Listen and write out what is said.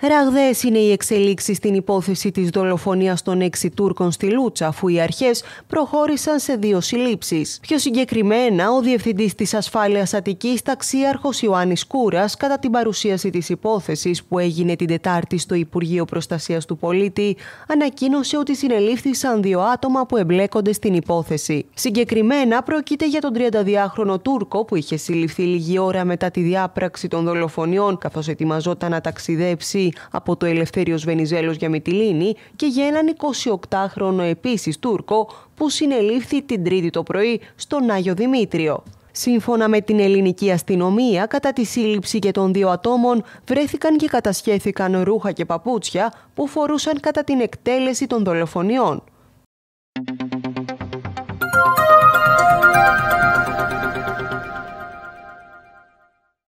Ραγδαίες είναι οι εξελίξεις στην υπόθεση της δολοφονίας των έξι Τούρκων στη Λούτσα, αφού οι αρχές προχώρησαν σε δύο συλλήψεις. Πιο συγκεκριμένα, ο διευθυντής της Ασφάλειας Αττικής, ταξίαρχος Ιωάννης Κούρας, κατά την παρουσίαση της υπόθεσης που έγινε την Τετάρτη στο Υπουργείο Προστασίας του Πολίτη, ανακοίνωσε ότι συνελήφθησαν δύο άτομα που εμπλέκονται στην υπόθεση. Συγκεκριμένα, πρόκειται για τον 32χρονο Τούρκο που είχε συλληφθεί λίγη ώρα μετά τη διάπραξη των δολοφονιών, καθώς ετοιμαζόταν να ταξιδέψει από το Ελευθέριος Βενιζέλος για Μυτιλίνη και για έναν 28χρονο επίσης Τούρκο που συνελήφθη την Τρίτη το πρωί στον Άγιο Δημήτριο. Σύμφωνα με την ελληνική αστυνομία, κατά τη σύλληψη και των δύο ατόμων βρέθηκαν και κατασχέθηκαν ρούχα και παπούτσια που φορούσαν κατά την εκτέλεση των δολοφονιών.